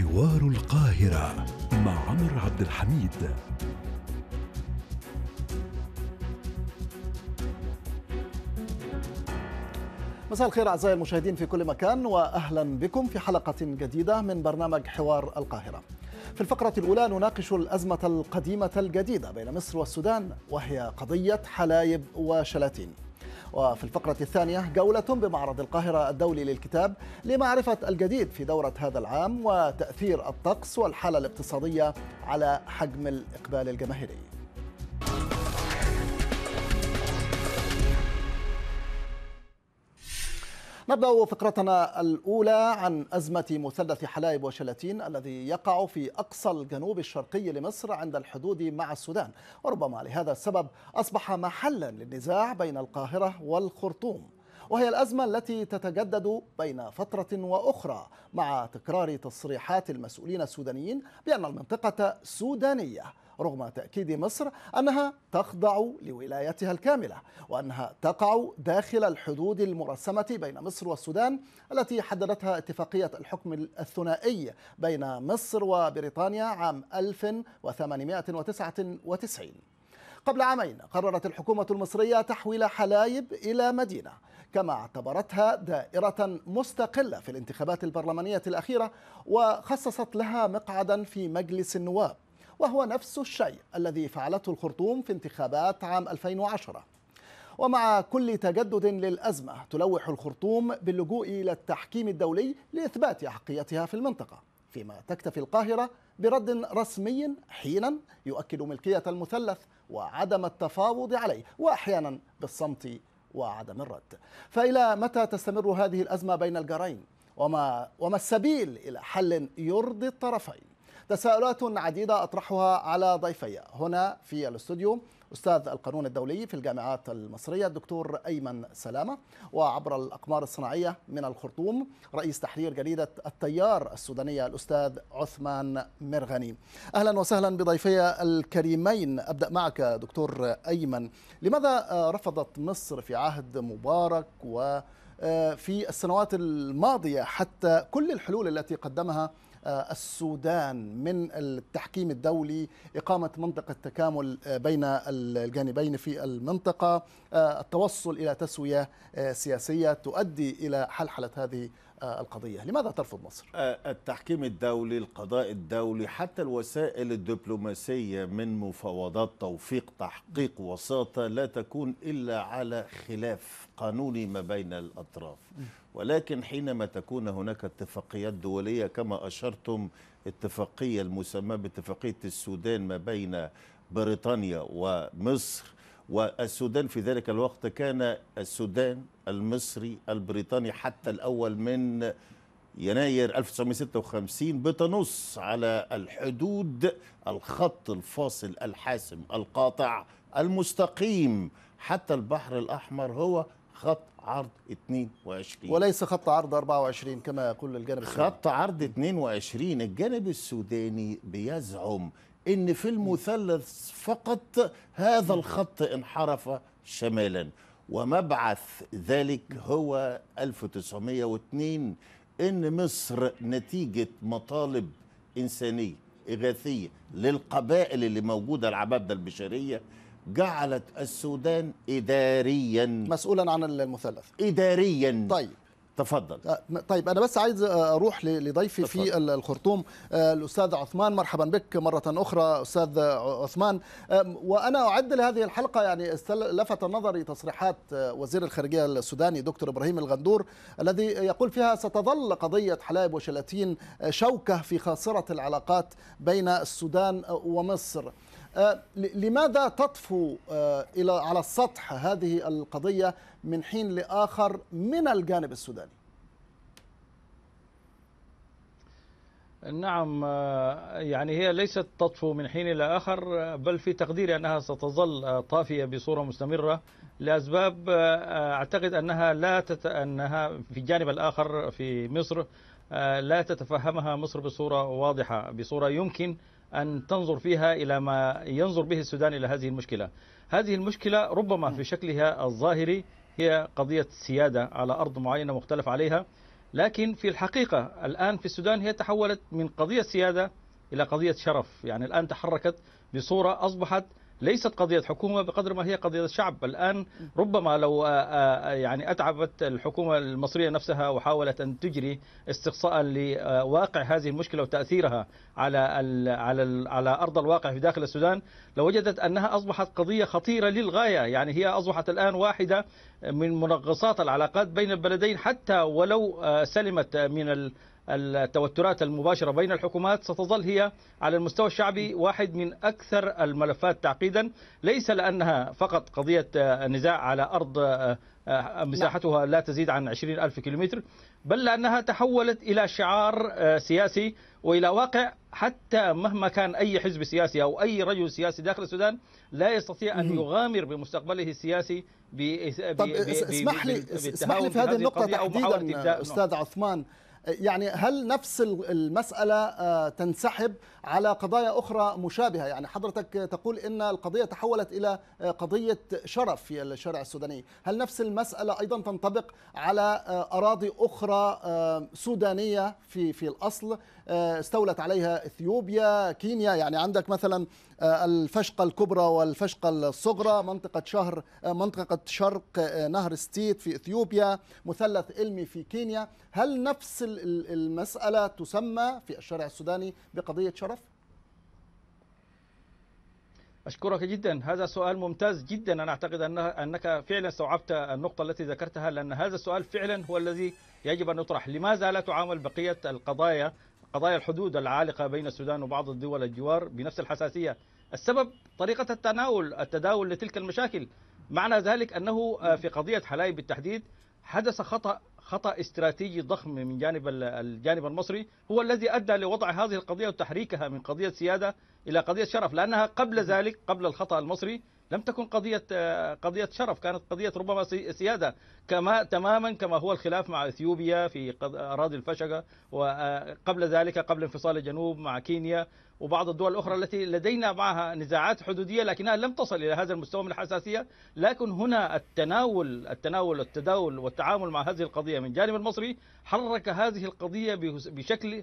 حوار القاهرة مع عمر عبد الحميد مساء الخير أعزائي المشاهدين في كل مكان وأهلا بكم في حلقة جديدة من برنامج حوار القاهرة في الفقرة الأولى نناقش الأزمة القديمة الجديدة بين مصر والسودان وهي قضية حلايب وشلاتين وفي الفقرة الثانية جولة بمعرض القاهرة الدولي للكتاب لمعرفة الجديد في دورة هذا العام وتأثير الطقس والحالة الاقتصادية على حجم الإقبال الجماهيري نبدأ فقرتنا الأولى عن أزمة مثلث حلايب وشلاتين الذي يقع في أقصى الجنوب الشرقي لمصر عند الحدود مع السودان وربما لهذا السبب أصبح محلا للنزاع بين القاهرة والخرطوم وهي الأزمة التي تتجدد بين فترة وأخرى مع تكرار تصريحات المسؤولين السودانيين بأن المنطقة سودانية رغم تأكيد مصر أنها تخضع لولايتها الكاملة وأنها تقع داخل الحدود المرسمة بين مصر والسودان التي حددتها اتفاقية الحكم الثنائي بين مصر وبريطانيا عام 1899 قبل عامين قررت الحكومة المصرية تحويل حلايب إلى مدينة كما اعتبرتها دائرة مستقلة في الانتخابات البرلمانية الأخيرة وخصصت لها مقعدا في مجلس النواب وهو نفس الشيء الذي فعلته الخرطوم في انتخابات عام 2010 ومع كل تجدد للأزمة تلوح الخرطوم باللجوء إلى التحكيم الدولي لإثبات أحقيتها في المنطقة فيما تكتفي القاهرة برد رسمي حينا يؤكد ملكية المثلث وعدم التفاوض عليه وأحيانا بالصمت وعدم الرد فإلى متى تستمر هذه الأزمة بين الجارين وما, وما السبيل إلى حل يرضي الطرفين تساؤلات عديدة أطرحها على ضيفي هنا في الاستوديو أستاذ القانون الدولي في الجامعات المصرية الدكتور أيمن سلامة وعبر الأقمار الصناعية من الخرطوم رئيس تحرير جريدة التيار السودانية الأستاذ عثمان مرغني أهلا وسهلا بضيفي الكريمين أبدأ معك دكتور أيمن لماذا رفضت مصر في عهد مبارك و آه، في السنوات الماضية حتى كل الحلول التي قدمها آه، السودان من التحكيم الدولي إقامة منطقة تكامل آه، بين الجانبين في المنطقة آه، التوصل إلى تسوية سياسية تؤدي إلى حلحلة هذه القضية لماذا ترفض مصر؟ التحكيم الدولي القضاء الدولي حتى الوسائل الدبلوماسية من مفاوضات توفيق تحقيق وساطة لا تكون إلا على خلاف قانوني ما بين الأطراف ولكن حينما تكون هناك اتفاقيات دولية كما أشرتم اتفاقية المسمى باتفاقية السودان ما بين بريطانيا ومصر والسودان في ذلك الوقت كان السودان المصري البريطاني حتى الأول من يناير 1956 بتنص على الحدود الخط الفاصل الحاسم القاطع المستقيم حتى البحر الأحمر هو خط عرض 22 وليس خط عرض 24 كما يقول الجانب السوداني خط عرض 22 الجانب السوداني بيزعم ان في المثلث فقط هذا الخط انحرف شمالا ومبعث ذلك هو 1902 ان مصر نتيجه مطالب انسانيه إغاثية للقبائل اللي موجودة العبادة البشرية جعلت السودان إداريا مسؤولا عن المثلث إداريا طيب تفضل أه، طيب انا بس عايز أه، اروح لضيفي تفضل. في الخرطوم أه، الاستاذ عثمان مرحبا بك مره اخرى استاذ عثمان وانا اعد لهذه الحلقه يعني لفت نظري تصريحات وزير الخارجيه السوداني دكتور ابراهيم الغندور الذي يقول فيها ستظل قضيه حلايب وشلاتين شوكه في خاصره العلاقات بين السودان ومصر آه، لماذا تطفو آه، إلى على السطح هذه القضية من حين لآخر من الجانب السوداني؟ نعم آه، يعني هي ليست تطفو من حين إلى آخر بل في تقديري أنها ستظل طافية بصورة مستمرة لأسباب أعتقد أنها لا تت... أنها في الجانب الآخر في مصر لا تتفهمها مصر بصورة واضحة بصورة يمكن أن تنظر فيها إلى ما ينظر به السودان إلى هذه المشكلة هذه المشكلة ربما في شكلها الظاهري هي قضية سيادة على أرض معينة مختلف عليها لكن في الحقيقة الآن في السودان هي تحولت من قضية سيادة إلى قضية شرف يعني الآن تحركت بصورة أصبحت ليست قضية حكومة بقدر ما هي قضية شعب الآن ربما لو آه، آه، يعني أتعبت الحكومة المصرية نفسها وحاولت أن تجري استقصاء لواقع هذه المشكلة وتأثيرها على على على أرض الواقع في داخل السودان لوجدت لو أنها أصبحت قضية خطيرة للغاية يعني هي أصبحت الآن واحدة من منغصات العلاقات بين البلدين حتى ولو آه، سلمت من التوترات المباشرة بين الحكومات ستظل هي على المستوى الشعبي واحد من أكثر الملفات تعقيدا ليس لأنها فقط قضية آه، نزاع على أرض آه، آه، مساحتها لا تزيد عن 20 ألف كيلومتر بل لأنها تحولت إلى شعار سياسي وإلى واقع حتى مهما كان أي حزب سياسي أو أي رجل سياسي داخل السودان لا يستطيع أن يغامر بمستقبله السياسي بي... اسمح لي اسمح لي في هذه النقطة تحديدا أستاذ عثمان يعني هل نفس المسألة آه، تنسحب على قضايا أخرى مشابهة يعني حضرتك تقول إن القضية تحولت إلى آه، قضية شرف في الشارع السوداني هل نفس المسألة أيضا تنطبق على آه، أراضي أخرى سودانية في, في الأصل استولت عليها إثيوبيا كينيا يعني عندك مثلا آه، الفشقة الكبرى والفشقة الصغرى منطقة شهر آه، منطقة شرق آه، نهر ستيت في إثيوبيا مثلث إلمي في كينيا هل نفس المسألة تسمى في الشارع السوداني بقضية شرف؟ أشكرك جدا هذا سؤال ممتاز جدا أنا أعتقد أنك فعلا استوعبت النقطة التي ذكرتها لأن هذا السؤال فعلا هو الذي يجب أن يطرح لماذا لا تعامل بقية القضايا قضايا الحدود العالقة بين السودان وبعض الدول الجوار بنفس الحساسية السبب طريقة التناول التداول لتلك المشاكل معنى ذلك أنه آه، في قضية حلايب بالتحديد حدث خطأ خطأ استراتيجي ضخم من جانب الجانب المصري هو الذي أدى لوضع هذه القضية وتحريكها من قضية سيادة إلى قضية شرف لأنها قبل ذلك قبل الخطأ المصري لم تكن قضية آه، قضية شرف كانت قضية ربما سيادة كما تماما كما هو الخلاف مع اثيوبيا في اراضي الفشقة وقبل آه، ذلك قبل انفصال الجنوب مع كينيا وبعض الدول الأخرى التي لدينا معها نزاعات حدودية لكنها لم تصل إلى هذا المستوى من الحساسية لكن هنا التناول التناول والتداول والتعامل مع هذه القضية من جانب المصري حرك هذه القضية بشكل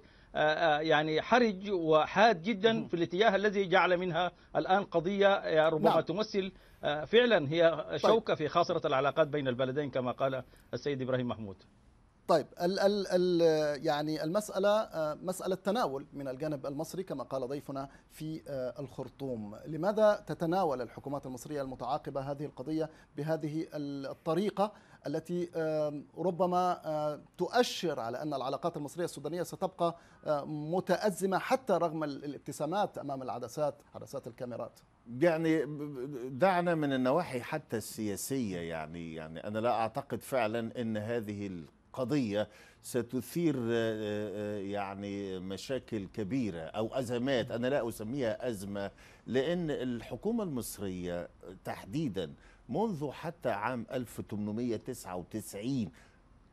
يعني حرج وحاد جدا في الاتجاه الذي جعل منها الآن قضية ربما نعم. تمثل فعلا هي طيب. شوكة في خاصرة العلاقات بين البلدين كما قال السيد إبراهيم محمود طيب ال ال ال يعني المسألة آه، مسألة تناول من الجانب المصري كما قال ضيفنا في آه، الخرطوم لماذا تتناول الحكومات المصرية المتعاقبة هذه القضية بهذه الطريقة التي آه، ربما تؤشر على أن العلاقات المصرية السودانية ستبقى متأزمة حتى رغم الابتسامات أمام العدسات عدسات الكاميرات يعني دعنا من النواحي حتى السياسية يعني يعني أنا لا أعتقد فعلا أن هذه قضيه ستثير آه، آه، يعني مشاكل كبيره او ازمات انا لا اسميها ازمه لان الحكومه المصريه تحديدا منذ حتى عام 1899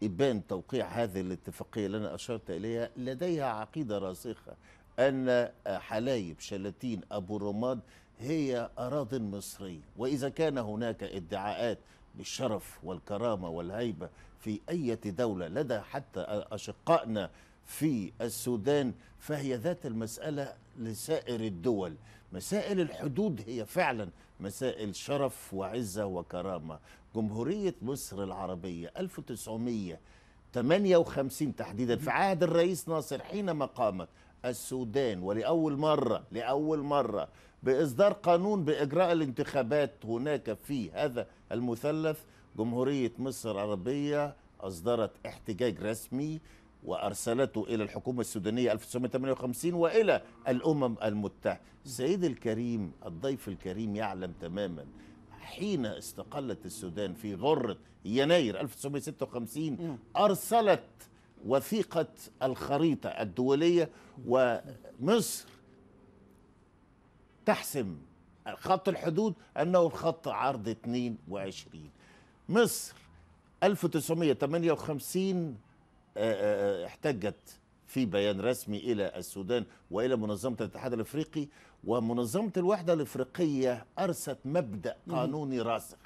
إبان توقيع هذه الاتفاقية اللي أنا أشرت إليها لديها عقيدة راسخة أن حلايب شلاتين أبو رماد هي اراضي مصرية وإذا كان هناك ادعاءات بالشرف والكرامة والهيبة في أي دولة لدى حتى أشقائنا في السودان فهي ذات المسألة لسائر الدول مسائل الحدود هي فعلا مسائل شرف وعزة وكرامة جمهورية مصر العربية 1958 تحديدا في عهد الرئيس ناصر حينما قامت السودان ولأول مرة لأول مرة بإصدار قانون بإجراء الانتخابات هناك في هذا المثلث جمهورية مصر العربية أصدرت احتجاج رسمي وأرسلته إلى الحكومة السودانية 1958 وإلى الأمم المتحدة سيد الكريم الضيف الكريم يعلم تماما حين استقلت السودان في غرة يناير 1956 أرسلت وثيقة الخريطة الدولية ومصر تحسم خط الحدود أنه الخط عرض 22 مصر 1958 آه، آه، آه، احتجت في بيان رسمي إلى السودان وإلى منظمة الاتحاد الأفريقي ومنظمة الوحدة الإفريقية أرست مبدأ قانوني راسخ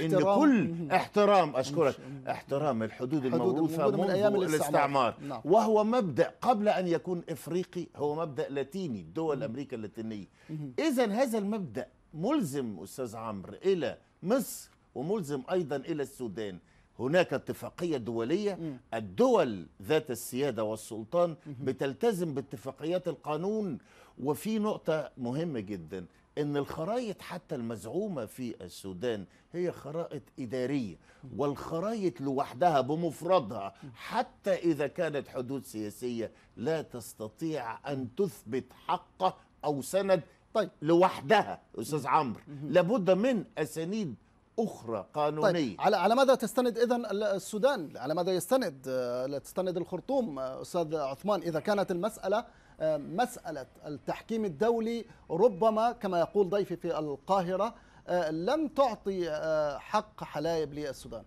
إن كل احترام أشكرك احترام الحدود الموروثة من أيام الاستعمار نعم. وهو مبدأ قبل أن يكون إفريقي هو مبدأ لاتيني دول أمريكا اللاتينية إذا هذا المبدأ ملزم أستاذ عمرو إلى مصر وملزم أيضا إلى السودان هناك اتفاقية دولية الدول ذات السيادة والسلطان بتلتزم باتفاقيات القانون وفي نقطة مهمة جدا ان الخرائط حتى المزعومه في السودان هي خرائط اداريه والخرائط لوحدها بمفردها حتى اذا كانت حدود سياسيه لا تستطيع ان تثبت حق او سند طيب لوحدها استاذ عمرو لابد من اسانيد أخرى طيب، قانونية طيب. على على ماذا تستند إذا السودان؟ على ماذا يستند آه، تستند الخرطوم آه، أستاذ عثمان إذا كانت المسألة آه، مسألة التحكيم الدولي ربما كما يقول ضيفي في القاهرة لم تعطي حق حلايب للسودان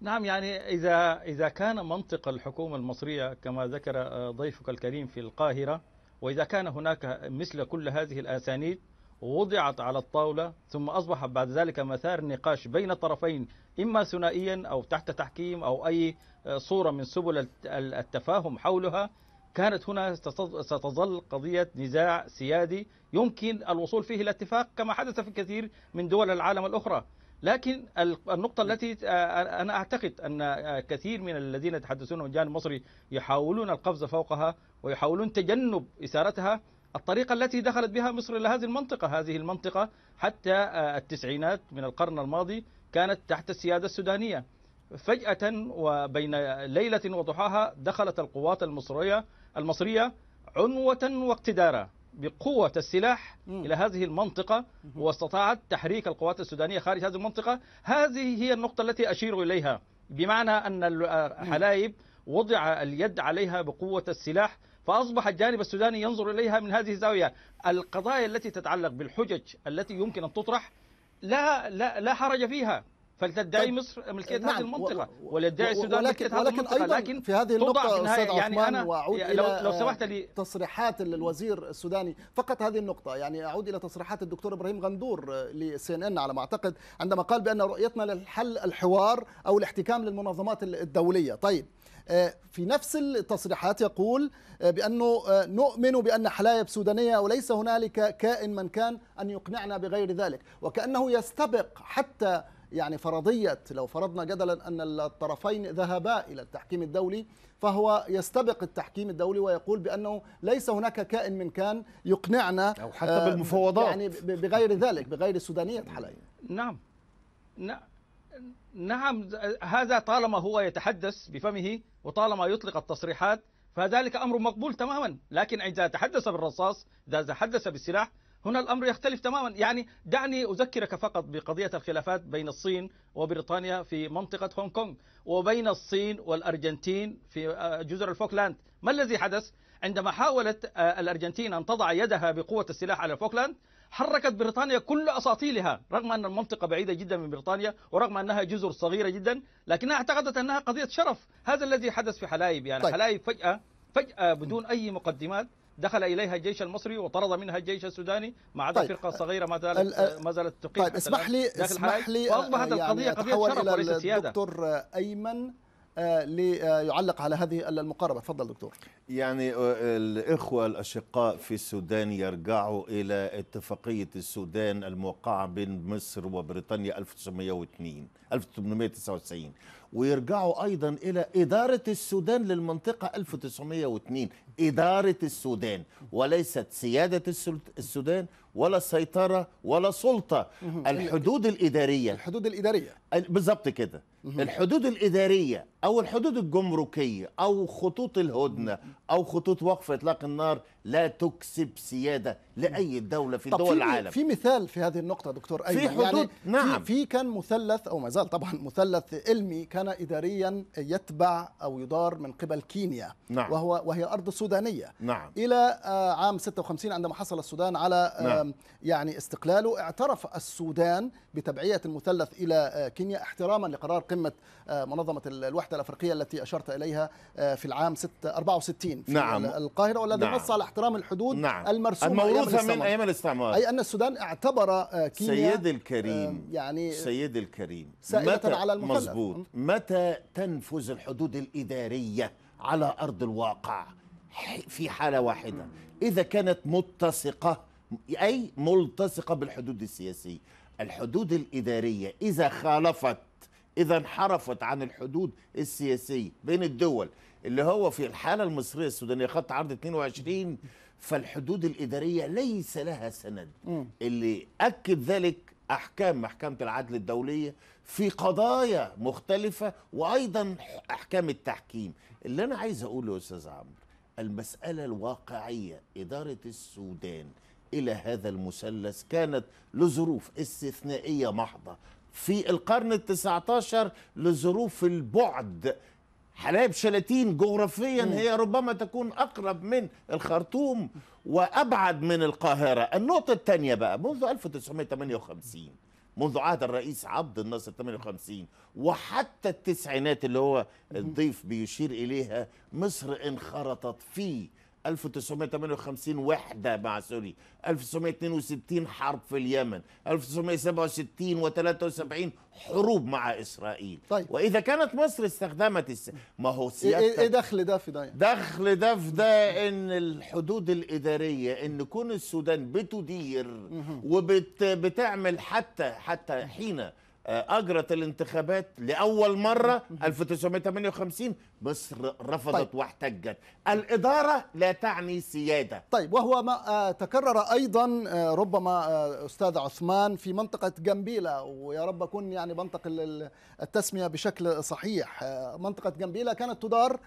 نعم يعني إذا إذا كان منطق الحكومة المصرية كما ذكر ضيفك الكريم في القاهرة وإذا كان هناك مثل كل هذه الأسانيد وضعت على الطاولة ثم أصبح بعد ذلك مثار نقاش بين الطرفين إما ثنائيا أو تحت تحكيم أو أي آه، صورة من سبل التفاهم حولها كانت هنا ستظل قضية نزاع سيادي يمكن الوصول فيه إلى اتفاق كما حدث في كثير من دول العالم الأخرى لكن النقطة التي آه، آه، أنا أعتقد أن كثير من الذين يتحدثون من الجانب المصري يحاولون القفز فوقها ويحاولون تجنب إثارتها الطريقة التي دخلت بها مصر إلى هذه المنطقة هذه المنطقة حتى آه، التسعينات من القرن الماضي كانت تحت السيادة السودانية فجأة وبين ليلة وضحاها دخلت القوات المصرية المصرية عنوة واقتدارا بقوة السلاح إلى هذه المنطقة واستطاعت تحريك القوات السودانية خارج هذه المنطقة هذه هي النقطة التي أشير إليها بمعنى أن الحلايب آه، وضع اليد عليها بقوة السلاح فأصبح الجانب السوداني ينظر إليها من هذه الزاوية القضايا التي تتعلق بالحجج التي يمكن أن تطرح لا, لا, لا حرج فيها فلتدعي طيب، مصر ملكيه نعم هذه المنطقه ولتدعي السودان ملكيه هذه المنطقه أيضاً لكن في هذه النقطه استاذ يعني انا واعود لو, لو سمحت لي تصريحات الوزير السوداني فقط هذه النقطه يعني اعود الى تصريحات الدكتور ابراهيم غندور لسي ان ان على ما اعتقد عندما قال بان رؤيتنا للحل الحوار او الاحتكام للمنظمات الدوليه طيب آه، في نفس التصريحات يقول آه، بأنه آه، نؤمن بأن حلايب سودانية وليس هنالك كائن من كان أن يقنعنا بغير ذلك وكأنه يستبق حتى يعني فرضية لو فرضنا جدلا أن الطرفين ذهبا إلى التحكيم الدولي فهو يستبق التحكيم الدولي ويقول بأنه ليس هناك كائن من كان يقنعنا أو حتى بالمفاوضات يعني بغير ذلك بغير سودانية حلايب نعم نعم هذا طالما هو يتحدث بفمه وطالما يطلق التصريحات فذلك أمر مقبول تماما لكن إذا تحدث بالرصاص إذا تحدث بالسلاح هنا الأمر يختلف تماما يعني دعني أذكرك فقط بقضية الخلافات بين الصين وبريطانيا في منطقة هونغ كونغ وبين الصين والأرجنتين في آه، جزر الفوكلاند ما الذي حدث؟ عندما حاولت آه، الأرجنتين أن تضع يدها بقوة السلاح على الفوكلاند حركت بريطانيا كل أساطيلها رغم أن المنطقة بعيدة جدا من بريطانيا ورغم أنها جزر صغيرة جدا لكنها اعتقدت أنها قضية شرف هذا الذي حدث في حلايب يعني طيب. حلايب فجأة فجأة بدون أي مقدمات دخل اليها الجيش المصري وطرد منها الجيش السوداني ما عدا طيب. فرقه صغيره ما زالت ما زالت تقيم طيب اسمح لي اسمح لي فاصبحت يعني القضيه قضيه شرف وليست سياده الدكتور ايمن آه، ليعلق على هذه المقاربة تفضل دكتور يعني آه، الإخوة الأشقاء في السودان يرجعوا إلى اتفاقية السودان الموقعة بين مصر وبريطانيا 1902 1899 ويرجعوا أيضا إلى إدارة السودان للمنطقة 1902 إدارة السودان وليست سيادة السودان ولا سيطرة ولا سلطة الحدود الإدارية الحدود الإدارية بالظبط كده الحدود الإدارية أو الحدود الجمركية أو خطوط الهدنة أو خطوط وقف إطلاق النار لا تكسب سياده لاي دوله في دول العالم في مثال في هذه النقطه دكتور ايمن في حدود يعني نعم في كان مثلث او ما زال طبعا مثلث علمي كان اداريا يتبع او يدار من قبل كينيا نعم وهو وهي ارض سودانيه نعم الى آه، عام 56 عندما حصل السودان على نعم يعني استقلاله اعترف السودان بتبعيه المثلث الى آه، كينيا احتراما لقرار قمه آه، منظمه الوحده الافريقيه التي اشرت اليها في العام 64 في نعم. القاهره والذي نعم. نص على احترام الحدود نعم. المرسومه الموروثه من ايام الاستعمار اي ان السودان اعتبر آه، كينيا سيد الكريم يعني سيد الكريم متى على مزبوط. متى تنفذ الحدود الاداريه على ارض الواقع في حاله واحده اذا كانت متسقه اي ملتصقه بالحدود السياسيه الحدود الاداريه اذا خالفت اذا انحرفت عن الحدود السياسيه بين الدول اللي هو في الحاله المصريه السودانيه خط عرض 22 فالحدود الاداريه ليس لها سند اللي اكد ذلك احكام محكمه العدل الدوليه في قضايا مختلفه وايضا احكام التحكيم اللي انا عايز اقوله يا استاذ عمرو المساله الواقعيه اداره السودان الى هذا المثلث كانت لظروف استثنائيه محضه في القرن ال 19 لظروف البعد حلايب شلاتين جغرافيا هي ربما تكون أقرب من الخرطوم وأبعد من القاهرة النقطة الثانية بقى منذ 1958 منذ عهد الرئيس عبد الناصر 58 وحتى التسعينات اللي هو الضيف بيشير إليها مصر انخرطت في 1958 وحدة مع سوريا 1962 حرب في اليمن 1967 و73 حروب مع إسرائيل طيب. وإذا كانت مصر استخدمت الس... ما هو إيه، إيه، إيه، سيادتك إيه دخل ده في ده يعني؟ دخل ده في ده إن الحدود الإدارية إن كون السودان بتدير وبتعمل وبت... حتى حتى حين آه، اجرت الانتخابات لاول مره 1958 مصر رفضت طيب. واحتجت الاداره لا تعني سياده طيب وهو ما آه، تكرر ايضا آه، ربما استاذ عثمان في منطقه جنبيله ويا رب اكون يعني بنطق التسميه بشكل صحيح منطقه جنبيله كانت تدار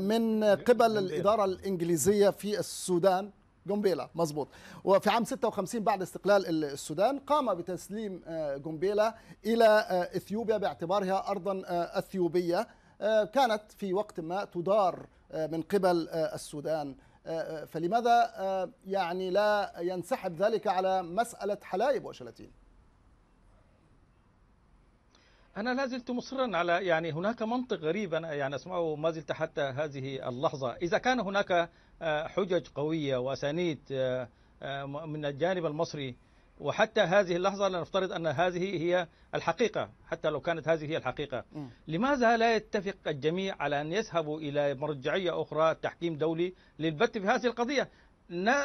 من قبل الاداره الانجليزيه في السودان جومبيلا مظبوط وفي عام 56 بعد استقلال السودان قام بتسليم آه، جومبيلا الى آه، اثيوبيا باعتبارها ارضا آه، اثيوبيه كانت في وقت ما تدار من قبل السودان فلماذا يعني لا ينسحب ذلك على مساله حلايب وشلاتين أنا لا زلت مصرا على يعني هناك منطق غريب أنا يعني أسمعه ما زلت حتى هذه اللحظة إذا كان هناك آه، حجج قوية وأسانيد آه، آه، من الجانب المصري وحتى هذه اللحظة لنفترض أن هذه هي الحقيقة حتى لو كانت هذه هي الحقيقة م. لماذا لا يتفق الجميع على أن يذهبوا إلى مرجعية أخرى تحكيم دولي للبت في هذه القضية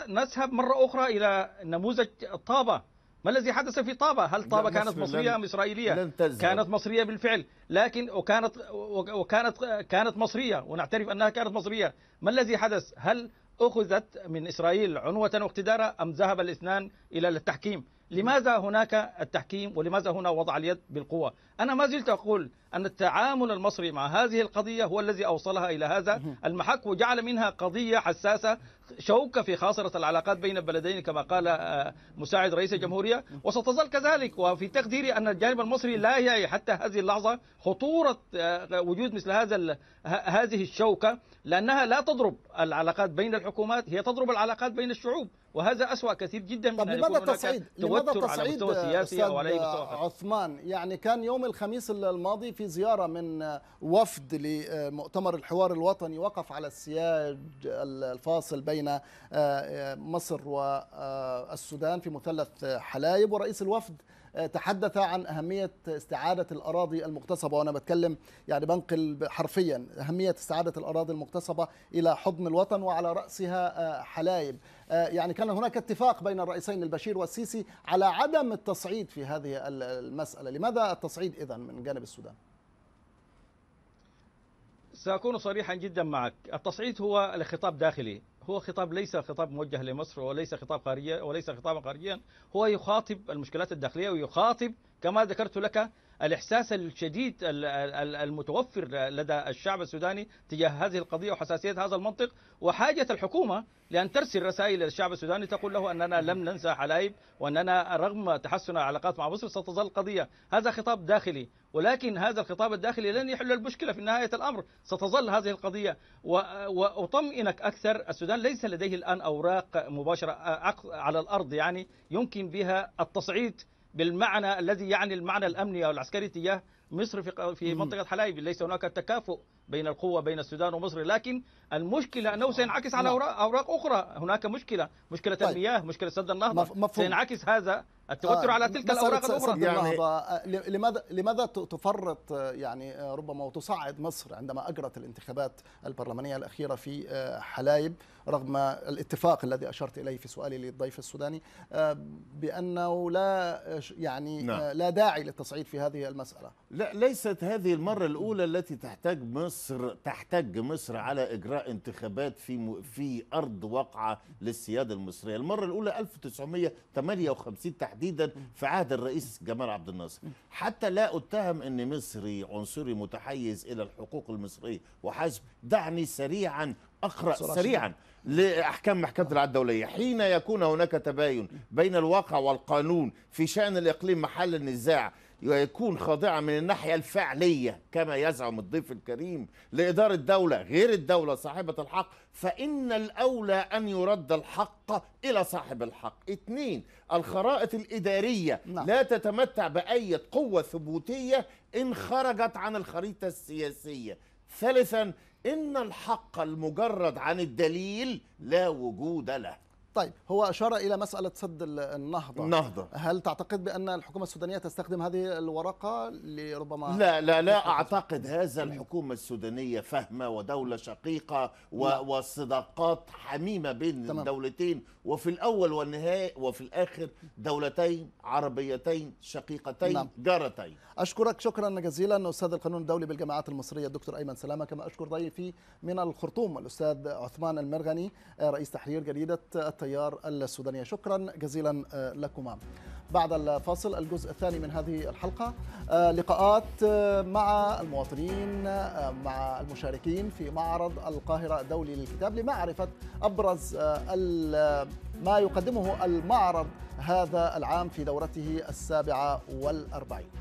نذهب مرة أخرى إلى نموذج طابة ما الذي حدث في طابة هل طابة كانت مصرية أم إسرائيلية كانت مصرية بالفعل لكن وكانت وكانت كانت مصرية ونعترف أنها كانت مصرية ما الذي حدث هل أخذت من إسرائيل عنوة واقتدارا أم ذهب الاثنان إلى التحكيم لماذا هناك التحكيم ولماذا هنا وضع اليد بالقوة أنا ما زلت أقول أن التعامل المصري مع هذه القضية هو الذي أوصلها إلى هذا المحك وجعل منها قضية حساسة شوكة في خاصرة العلاقات بين البلدين كما قال آه، مساعد رئيس الجمهورية وستظل كذلك وفي تقديري أن الجانب المصري لا يعي حتى هذه اللحظة خطورة آه، وجود مثل هذا هذه الشوكة لأنها لا تضرب العلاقات بين الحكومات هي تضرب العلاقات بين الشعوب وهذا أسوأ كثير جدا من طب لماذا التصعيد؟ لماذا التصعيد عثمان يعني كان يوم الخميس الماضي في زيارة من وفد لمؤتمر الحوار الوطني وقف على السياج الفاصل بين آه، آه، مصر والسودان آه، في مثلث حلايب ورئيس الوفد تحدث عن أهمية استعادة الأراضي المغتصبة وأنا بتكلم يعني بنقل حرفيا أهمية استعادة الأراضي المغتصبة إلى حضن الوطن وعلى رأسها آه، حلايب آه، يعني كان هناك اتفاق بين الرئيسين البشير والسيسي على عدم التصعيد في هذه المسألة لماذا التصعيد إذن من جانب السودان؟ سأكون صريحا جدا معك التصعيد هو الخطاب داخلي هو خطاب ليس خطاب موجه لمصر وليس خطاب خارجيا وليس خطابا خارجيا هو يخاطب المشكلات الداخليه ويخاطب كما ذكرت لك الإحساس الشديد المتوفر لدى الشعب السوداني تجاه هذه القضية وحساسية هذا المنطق وحاجة الحكومة لأن ترسل رسائل للشعب السوداني تقول له أننا لم ننسى حلايب وأننا رغم تحسن العلاقات مع مصر ستظل القضيه هذا خطاب داخلي ولكن هذا الخطاب الداخلي لن يحل المشكلة في نهاية الأمر ستظل هذه القضية وأطمئنك أكثر السودان ليس لديه الآن أوراق مباشرة على الأرض يعني يمكن بها التصعيد بالمعنى الذي يعني المعنى الامني او العسكري تجاه مصر في في منطقه حلايب ليس هناك تكافؤ بين القوة بين السودان ومصر لكن المشكلة أنه نعم. سينعكس على نعم. أوراق, أخرى هناك مشكلة مشكلة طيب. المياه مشكلة سد النهضة مفهوم. سينعكس هذا التوتر آه على تلك الأوراق الأخرى يعني آه، لماذا لماذا تفرط آه، يعني آه، ربما وتصعد مصر عندما أجرت الانتخابات البرلمانية الأخيرة في حلايب رغم الاتفاق الذي أشرت إليه في سؤالي للضيف السوداني بأنه لا يعني نعم. لا داعي للتصعيد في هذه المسألة لا ليست هذه المرة الأولى التي تحتاج مصر مصر تحتج مصر على اجراء انتخابات في م... في ارض واقعه للسياده المصريه المره الاولى 1958 تحديدا في عهد الرئيس جمال عبد الناصر حتى لا اتهم ان مصري عنصري متحيز الى الحقوق المصريه وحسب دعني سريعا اقرا سريعا لاحكام محكمه العدل الدوليه حين يكون هناك تباين بين الواقع والقانون في شان الاقليم محل النزاع يكون خاضعا من الناحية الفعلية كما يزعم الضيف الكريم لإدارة دولة غير الدولة صاحبة الحق فإن الأولى أن يرد الحق إلى صاحب الحق اثنين الخرائط الإدارية نعم. لا تتمتع بأي قوة ثبوتية إن خرجت عن الخريطة السياسية ثالثا إن الحق المجرد عن الدليل لا وجود له طيب هو اشار الى مساله سد النهضه النهضه هل تعتقد بان الحكومه السودانيه تستخدم هذه الورقه لربما لا لا لا اعتقد هذا الحكومه السودانيه فاهمه ودوله شقيقه و... نعم. وصداقات حميمه بين تمام. الدولتين وفي الاول والنهايه وفي الاخر دولتين عربيتين شقيقتين نعم. جارتين اشكرك شكرا جزيلا استاذ القانون الدولي بالجامعات المصريه الدكتور ايمن سلامه كما اشكر ضيفي من الخرطوم الاستاذ عثمان المرغني رئيس تحرير جريده التيار السودانية شكرا جزيلا آه، لكما بعد الفاصل الجزء الثاني من هذه الحلقة آه، لقاءات آه، مع المواطنين مع المشاركين في معرض القاهرة الدولي للكتاب لمعرفة أبرز ما يقدمه المعرض هذا العام في دورته السابعة والأربعين